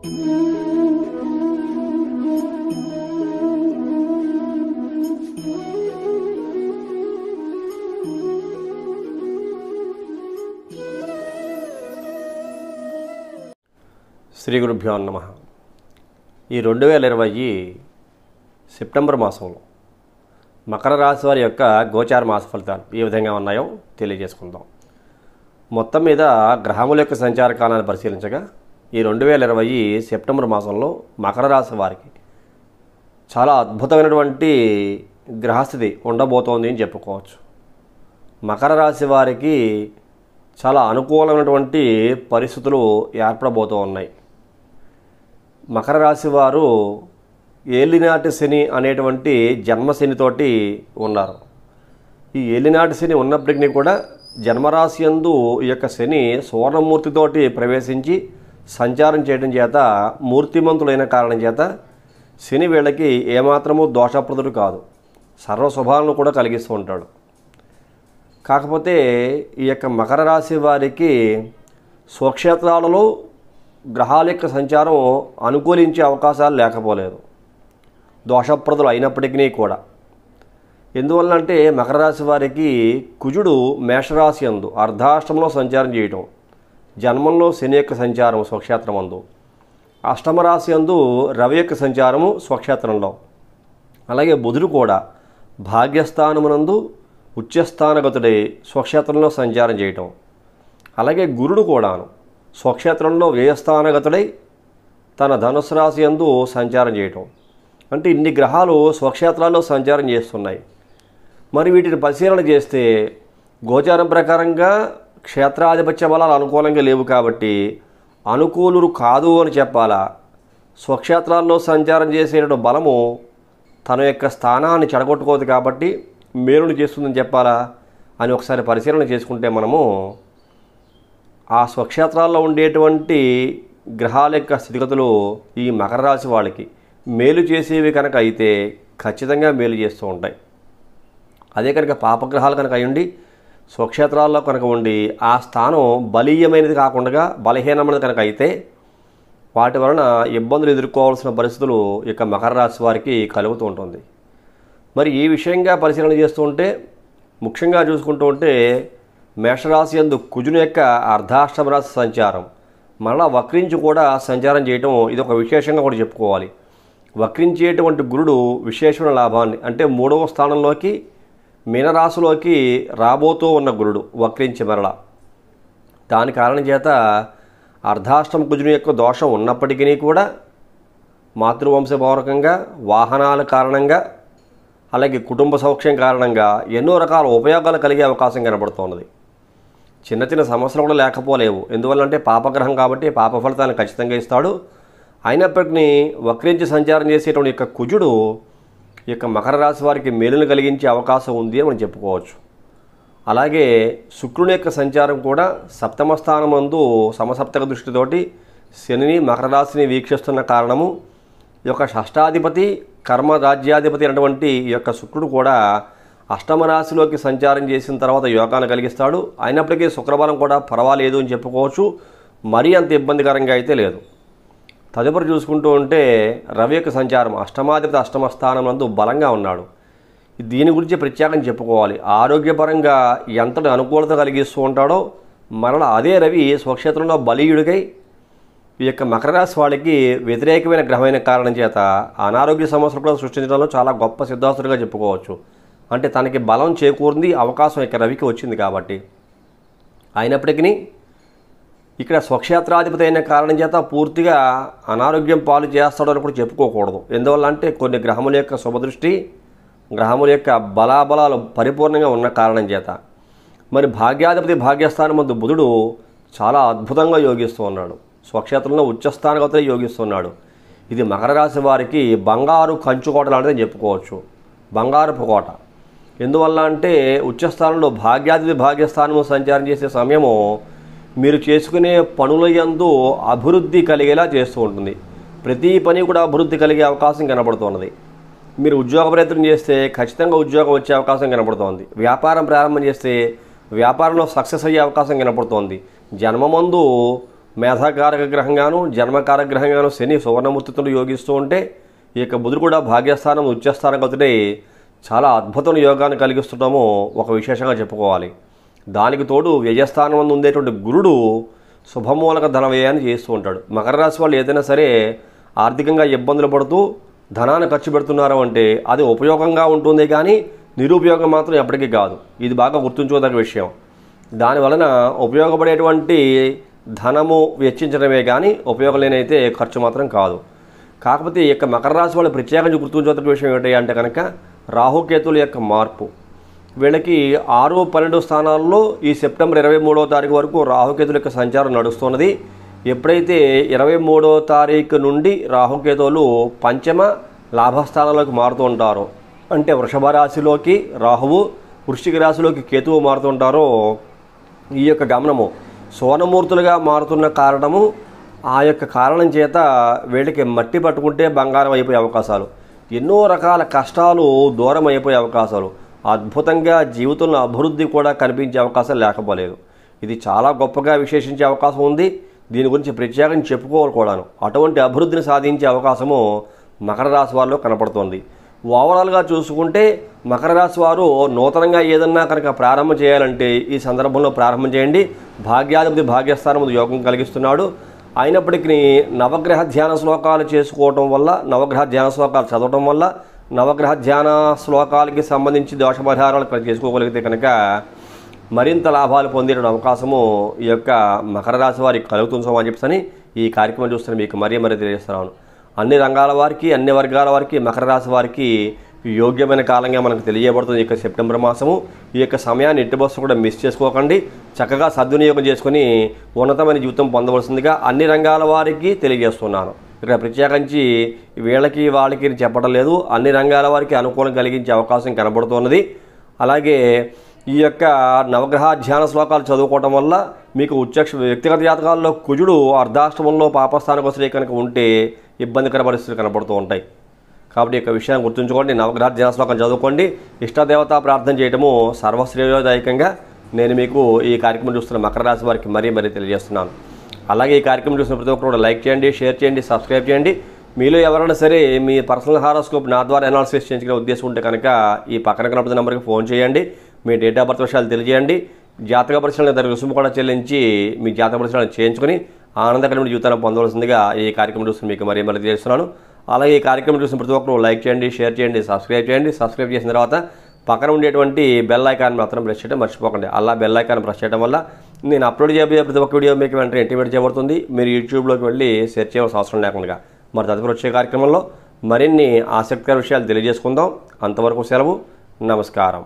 శ్రీ గురుభ్యో నమ ఈ రెండు వేల ఇరవై సెప్టెంబర్ మాసంలో మకర రాశి వారి యొక్క గోచార మాస ఫలితాలు ఏ విధంగా ఉన్నాయో తెలియజేసుకుందాం మొత్తం మీద గ్రహముల యొక్క సంచార కాలాన్ని పరిశీలించగా ఈ రెండు వేల ఇరవై సెప్టెంబర్ మాసంలో మకర రాశి వారికి చాలా అద్భుతమైనటువంటి గ్రహస్థితి ఉండబోతోంది అని చెప్పుకోవచ్చు మకర రాశి వారికి చాలా అనుకూలమైనటువంటి పరిస్థితులు ఏర్పడబోతూ ఉన్నాయి మకర రాశి వారు ఏలినాటి శని అనేటువంటి జన్మశనితోటి ఉన్నారు ఈ ఏలినాటి శని ఉన్నప్పటికీ కూడా జన్మరాశి యందు ఈ యొక్క శని సువర్ణమూర్తితోటి ప్రవేశించి సంచారం చేయడం చేత మూర్తిమంతులైన కారణం చేత శని వీళ్ళకి ఏమాత్రమూ దోషప్రదుడు కాదు సర్వ శుభాలను కూడా కలిగిస్తూ ఉంటాడు కాకపోతే ఈ యొక్క మకర రాశి వారికి స్వక్షేత్రాలలో గ్రహాల యొక్క సంచారం అనుకూలించే అవకాశాలు లేకపోలేదు దోషప్రదులు అయినప్పటికీ కూడా అంటే మకర రాశి వారికి కుజుడు మేషరాశి అందు అర్ధాష్టంలో సంచారం చేయటం జన్మంలో శని యొక్క సంచారం స్వక్షేత్రం అందు అష్టమరాశి అందు రవి యొక్క సంచారము స్వక్షేత్రంలో అలాగే బుధుడు కూడా భాగ్యస్థానమునందు ఉచ్చస్థానగతుడై స్వక్షేత్రంలో సంచారం చేయటం అలాగే గురుడు కూడాను స్వక్షేత్రంలో వ్యయస్థానగతుడై తన ధనుసు రాశి అందు సంచారం చేయటం అంటే ఇన్ని గ్రహాలు స్వక్షేత్రాల్లో సంచారం చేస్తున్నాయి మరి వీటిని పరిశీలన చేస్తే గోచారం ప్రకారంగా క్షేత్రాధిపత్య బలాలు అనుకూలంగా లేవు కాబట్టి అనుకూలురు కాదు అని చెప్పాలా స్వక్షేత్రాల్లో సంచారం చేసేటువంటి బలము తన యొక్క స్థానాన్ని చెడగొట్టుకోదు కాబట్టి మేలును చేస్తుందని చెప్పాలా అని ఒకసారి పరిశీలన చేసుకుంటే మనము ఆ స్వక్షేత్రాల్లో ఉండేటువంటి గ్రహాల యొక్క స్థితిగతులు ఈ మకర రాశి వాళ్ళకి మేలు చేసేవి కనుక అయితే ఖచ్చితంగా మేలు చేస్తూ ఉంటాయి అదే కనుక పాపగ్రహాలు కనుక అయ్యుండి స్వక్షేత్రాల్లో కనుక ఉండి ఆ స్థానం బలీయమైనది కాకుండా బలహీనమైనది కనుక అయితే వాటి వలన ఇబ్బందులు ఎదుర్కోవాల్సిన పరిస్థితులు ఇక మకర రాశి వారికి కలుగుతూ ఉంటుంది మరి ఈ విషయంగా పరిశీలన చేస్తూ ఉంటే ముఖ్యంగా చూసుకుంటూ ఉంటే మేషరాశి యందు కుజుని యొక్క అర్ధాష్టమ రాశి సంచారం మరలా వక్రించి కూడా సంచారం చేయటం ఇది ఒక విశేషంగా కూడా చెప్పుకోవాలి వక్రించేటువంటి గురుడు విశేషమైన లాభాన్ని అంటే మూడవ స్థానంలోకి మీనరాశిలోకి రాబోతూ ఉన్న గురుడు వక్రించి మరల దాని కారణం చేత అర్ధాష్టమ కుజుని యొక్క దోషం ఉన్నప్పటికీ కూడా మాతృవంశపూర్వకంగా వాహనాల కారణంగా అలాగే కుటుంబ సౌఖ్యం కారణంగా ఎన్నో రకాల ఉపయోగాలు కలిగే అవకాశం కనబడుతున్నది చిన్న చిన్న సమస్యలు కూడా లేకపోలేవు ఎందువల్లంటే పాపగ్రహం కాబట్టి పాప ఫలితాలను ఖచ్చితంగా ఇస్తాడు అయినప్పటికీ వక్రించి సంచారం చేసేటువంటి యొక్క కుజుడు ఈ యొక్క మకర రాశి వారికి మేలును కలిగించే అవకాశం ఉంది అని మనం చెప్పుకోవచ్చు అలాగే శుక్రుని యొక్క సంచారం కూడా సప్తమ స్థానమందు సమసప్తక దృష్టితోటి శనిని మకర రాశిని వీక్షిస్తున్న కారణము ఈ యొక్క షష్టాధిపతి కర్మ రాజ్యాధిపతి అనేటువంటి ఈ యొక్క శుక్రుడు కూడా అష్టమ రాశిలోకి సంచారం చేసిన తర్వాత యోగాన్ని కలిగిస్తాడు అయినప్పటికీ శుక్రవారం కూడా పర్వాలేదు అని చెప్పుకోవచ్చు మరీ అంత ఇబ్బందికరంగా అయితే లేదు తదుపరి చూసుకుంటూ ఉంటే రవి యొక్క సంచారం అష్టమాధిపతి అష్టమ స్థానం బలంగా ఉన్నాడు దీని గురించి ప్రత్యేకం చెప్పుకోవాలి ఆరోగ్యపరంగా ఎంతటి అనుకూలత కలిగిస్తూ ఉంటాడో మరల అదే రవి స్వక్షేత్రంలో బలీయుడికై ఈ యొక్క మకర రాశి వాళ్ళకి వ్యతిరేకమైన గ్రహమైన కారణం చేత అనారోగ్య సమస్యలు కూడా సృష్టించడంలో చాలా గొప్ప సిద్ధాస్తుడిగా చెప్పుకోవచ్చు అంటే తనకి బలం చేకూరింది అవకాశం ఇక రవికి వచ్చింది కాబట్టి అయినప్పటికీ ఇక్కడ స్వక్షేత్రాధిపతి అయిన కారణం చేత పూర్తిగా అనారోగ్యం పాలు చేస్తాడు అని కూడా చెప్పుకోకూడదు ఎందువల్ల అంటే కొన్ని గ్రహముల యొక్క శుభదృష్టి గ్రహముల యొక్క బలాబలాలు పరిపూర్ణంగా ఉన్న కారణం చేత మరి భాగ్యాధిపతి భాగ్యస్థానం ముందు బుధుడు చాలా అద్భుతంగా యోగిస్తూ ఉన్నాడు స్వక్షేత్రంలో ఉచ్చస్థానగతులు యోగిస్తున్నాడు ఇది మకర రాశి వారికి బంగారు కంచుకోట లాంటిదని చెప్పుకోవచ్చు బంగారపు కోట ఎందువల్ల అంటే ఉచ్చస్థానంలో భాగ్యాధిపతి భాగ్యస్థానము సంచారం చేసే సమయము మీరు చేసుకునే పనుల యందు అభివృద్ధి కలిగేలా చేస్తూ ఉంటుంది ప్రతి పని కూడా అభివృద్ధి కలిగే అవకాశం కనబడుతున్నది మీరు ఉద్యోగ ప్రయత్నం చేస్తే ఖచ్చితంగా ఉద్యోగం వచ్చే అవకాశం కనబడుతోంది వ్యాపారం ప్రారంభం చేస్తే వ్యాపారంలో సక్సెస్ అయ్యే అవకాశం కనబడుతోంది జన్మమందు మేధాకారక గ్రహంగాను జన్మకారక గ్రహంగాను శని సువర్ణమూర్తితో యోగిస్తూ ఉంటే ఈ యొక్క బుధుడు కూడా భాగ్యస్థానం ఉచ్చస్థానం కదుటే చాలా అద్భుతమైన యోగాన్ని కలిగిస్తుండము ఒక విశేషంగా చెప్పుకోవాలి దానికి తోడు వ్యయస్థానం ఉండేటువంటి గురుడు శుభమూలక ధన వ్యయాన్ని చేస్తూ ఉంటాడు మకర రాశి వాళ్ళు ఏదైనా సరే ఆర్థికంగా ఇబ్బందులు పడుతూ ధనాన్ని ఖర్చు పెడుతున్నారు అంటే అది ఉపయోగంగా ఉంటుంది కానీ నిరుపయోగం మాత్రం ఎప్పటికీ కాదు ఇది బాగా గుర్తుంచుకోదగ్గ విషయం దానివలన ఉపయోగపడేటువంటి ధనము వెచ్చించడమే కానీ ఉపయోగం లేనైతే ఖర్చు మాత్రం కాదు కాకపోతే ఈ యొక్క మకర రాశి వాళ్ళు ప్రత్యేకంగా గుర్తుంచుకోదగ్గ విషయం ఏంటి కనుక రాహుకేతుల యొక్క మార్పు వీళ్ళకి ఆరు పన్నెండు స్థానాల్లో ఈ సెప్టెంబర్ ఇరవై మూడో తారీఖు వరకు రాహుకేతుల యొక్క సంచారం నడుస్తున్నది ఎప్పుడైతే ఇరవై మూడో తారీఖు నుండి రాహుకేతువులు పంచమ లాభస్థానాలకు మారుతూ ఉంటారు అంటే వృషభ రాశిలోకి రాహువు వృష్టిక రాశిలోకి కేతువు మారుతుంటారో ఈ యొక్క గమనము సోనమూర్తులుగా మారుతున్న కారణము ఆ యొక్క కారణం చేత వీళ్ళకి మట్టి పట్టుకుంటే బంగారం అయిపోయే అవకాశాలు ఎన్నో రకాల కష్టాలు దూరం అయిపోయే అవకాశాలు అద్భుతంగా జీవితంలో అభివృద్ధి కూడా కనిపించే అవకాశం లేకపోలేదు ఇది చాలా గొప్పగా విశేషించే అవకాశం ఉంది దీని గురించి ప్రత్యేకం చెప్పుకోవాలి కూడాను అటువంటి అభివృద్ధిని సాధించే అవకాశము మకర రాశి వారిలో కనపడుతోంది ఓవరాల్గా చూసుకుంటే మకర రాశి వారు నూతనంగా ఏదన్నా కనుక ప్రారంభం చేయాలంటే ఈ సందర్భంలో ప్రారంభం చేయండి భాగ్యాధిపతి భాగ్యస్థానం యోగం కలిగిస్తున్నాడు అయినప్పటికీ నవగ్రహ ధ్యాన శ్లోకాలు చేసుకోవటం వల్ల నవగ్రహ ధ్యాన శ్లోకాలు చదవటం వల్ల నవగ్రహ ధ్యాన శ్లోకాలకి సంబంధించి దోషపరిహారాలు చేసుకోగలిగితే కనుక మరింత లాభాలు పొందే అవకాశము ఈ యొక్క మకర రాశి వారికి కలుగుతుంది అని చెప్పేసి ఈ కార్యక్రమం చూస్తే మీకు మరీ మరీ తెలియజేస్తున్నాను అన్ని రంగాల వారికి అన్ని వర్గాల వారికి మకర రాశి వారికి యోగ్యమైన కాలంగా మనకు తెలియబడుతుంది ఈ యొక్క సెప్టెంబర్ మాసము ఈ యొక్క సమయాన్ని ఎట్టి బస్సు కూడా మిస్ చేసుకోకండి చక్కగా సద్వినియోగం చేసుకుని ఉన్నతమైన జీవితం పొందవలసిందిగా అన్ని రంగాల వారికి తెలియజేస్తున్నాను ఇక్కడ ప్రత్యేకించి వీళ్ళకి వాళ్ళకి చెప్పడం లేదు అన్ని రంగాల వారికి అనుకూలం కలిగించే అవకాశం కనబడుతున్నది అలాగే ఈ యొక్క నవగ్రహ ధ్యాన శ్లోకాలు చదువుకోవటం వల్ల మీకు ఉచ్చక్ష వ్యక్తిగత జాతకాల్లో కుజుడు అర్ధాష్టమంలో పాపస్థానకు వస్తే కనుక ఉంటే ఇబ్బందికర పరిస్థితులు కనబడుతూ ఉంటాయి కాబట్టి ఈ యొక్క విషయాన్ని గుర్తుంచుకోండి నవగ్రహ ధ్యాన శ్లోకం చదువుకోండి ఇష్టదేవత ప్రార్థన చేయటము సర్వశ్రేయోదాయకంగా నేను మీకు ఈ కార్యక్రమం చూస్తున్న మకర రాశి వారికి మరీ మరీ తెలియజేస్తున్నాను అలాగే ఈ కార్యక్రమం చూసిన ప్రతి ఒక్కరు కూడా లైక్ చేయండి షేర్ చేయండి సబ్స్క్రైబ్ చేయండి మీలో ఎవరైనా సరే మీ పర్సనల్ హారోస్కోప్ నా ద్వారా అనాలసిస్ చేయించుకునే ఉద్దేశం ఉంటే కనుక ఈ పక్కన కనపడిన నెంబర్కి ఫోన్ చేయండి మీ డేట్ ఆఫ్ బర్త్ విషయాలు తెలియజేయండి జాతక పరిశీలన దగ్గర రుసుము కూడా చెల్లించి మీ జాతక పరిశీలన చేయించుకుని ఆనందకరమైన జీవితాన్ని పొందవలసిందిగా ఈ కార్యక్రమం చూసి మీకు మరీ మరీ చేస్తున్నాను అలాగే ఈ కార్యక్రమం చూసిన ప్రతి ఒక్కరు లైక్ చేయండి షేర్ చేయండి సబ్స్క్రైబ్ చేయండి సబ్స్క్రైబ్ చేసిన తర్వాత పక్కన ఉండేటువంటి బెల్ ఐకాన్ మాత్రం ప్రెస్ చేయడం మర్చిపోకండి అలా బెల్ ఐకాన్ ప్రెస్ చేయడం వల్ల నేను అప్లోడ్ చేయబోయే ప్రతి ఒక్క వీడియో మీకు వెంటనే ఇంటిమేట్ చేయబడుతుంది మీరు యూట్యూబ్లోకి వెళ్ళి సెర్చ్ చేయవలసిన అవసరం లేకుండా మరి తదుపరి వచ్చే కార్యక్రమంలో మరిన్ని ఆసక్తికర విషయాలు తెలియజేసుకుందాం అంతవరకు సెలవు నమస్కారం